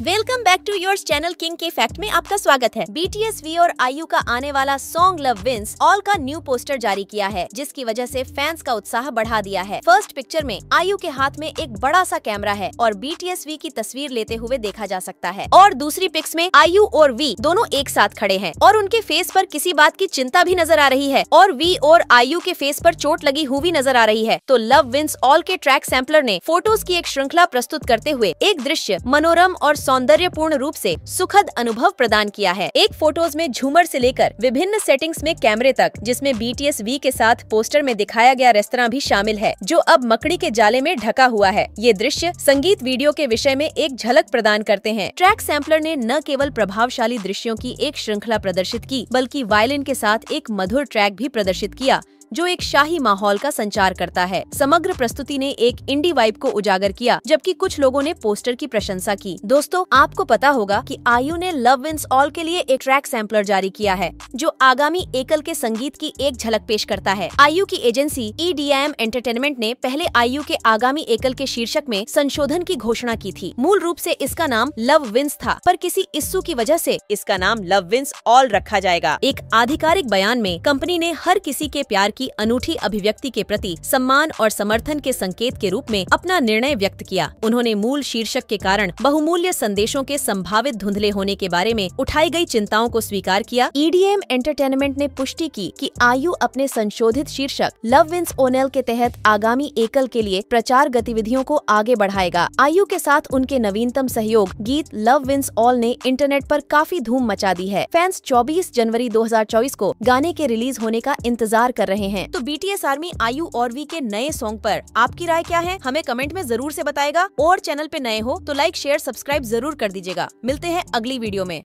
welcome back to your channel king के fact में आपका स्वागत है बीटीएस वी और आयु का आने वाला सॉन्ग लव विंस ऑल का न्यू पोस्टर जारी किया है जिसकी वजह से फैंस का उत्साह बढ़ा दिया है फर्स्ट पिक्चर में आयु के हाथ में एक बड़ा सा कैमरा है और बीटीएस वी की तस्वीर लेते हुए देखा जा सकता है और दूसरी पिक्स में आयु और वी दोनों एक साथ खड़े है और उनके फेस आरोप किसी बात की चिंता भी नजर आ रही है और वी और आयु के फेस आरोप चोट लगी हुई नजर आ रही है तो लव विंस ऑल के ट्रैक सैम्पलर ने फोटोज की एक श्रृंखला प्रस्तुत करते हुए एक दृश्य मनोरम और सौंदर्य पूर्ण रूप से सुखद अनुभव प्रदान किया है एक फोटोज में झूमर से लेकर विभिन्न सेटिंग्स में कैमरे तक जिसमें बी टी एस वी के साथ पोस्टर में दिखाया गया रेस्तरा भी शामिल है जो अब मकड़ी के जाले में ढका हुआ है ये दृश्य संगीत वीडियो के विषय में एक झलक प्रदान करते हैं ट्रैक सैम्पलर ने न केवल प्रभावशाली दृश्यों की एक श्रृंखला प्रदर्शित की बल्कि वायलिन के साथ एक मधुर ट्रैक भी प्रदर्शित किया जो एक शाही माहौल का संचार करता है समग्र प्रस्तुति ने एक इंडी वाइब को उजागर किया जबकि कुछ लोगों ने पोस्टर की प्रशंसा की दोस्तों आपको पता होगा कि आयु ने लव विंस ऑल के लिए एक ट्रैक सैम्पलर जारी किया है जो आगामी एकल के संगीत की एक झलक पेश करता है आयु की agency E D M entertainment ने पहले आयु के आगामी एकल के शीर्षक में संशोधन की घोषणा की थी मूल रूप से इसका नाम लव विंस था पर किसी इस्सू की वजह से इसका नाम लव विंस ऑल रखा जाएगा एक आधिकारिक बयान में कंपनी ने हर किसी के प्यार की की अनूठी अभिव्यक्ति के प्रति सम्मान और समर्थन के संकेत के रूप में अपना निर्णय व्यक्त किया उन्होंने मूल शीर्षक के कारण बहुमूल्य संदेशों के संभावित धुंधले होने के बारे में उठाई गई चिंताओं को स्वीकार किया ईडीएम e एंटरटेनमेंट ने पुष्टि की कि आयु अपने संशोधित शीर्षक लव विंस ओनेल के तहत आगामी एकल के लिए प्रचार गतिविधियों को आगे बढ़ाएगा आयु के साथ उनके नवीनतम सहयोग गीत लव विंस ऑल ने इंटरनेट पर काफी धूम मचा दी है फैंस 24 जनवरी 2024 को गाने के रिलीज होने का इंतजार कर रहे हैं हैं तो एस आर्मी आयु और वी के नए सॉन्ग पर आपकी राय क्या है हमें कमेंट में जरूर से बताएगा और चैनल पे नए हो तो लाइक शेयर सब्सक्राइब जरूर कर दीजिएगा मिलते हैं अगली वीडियो में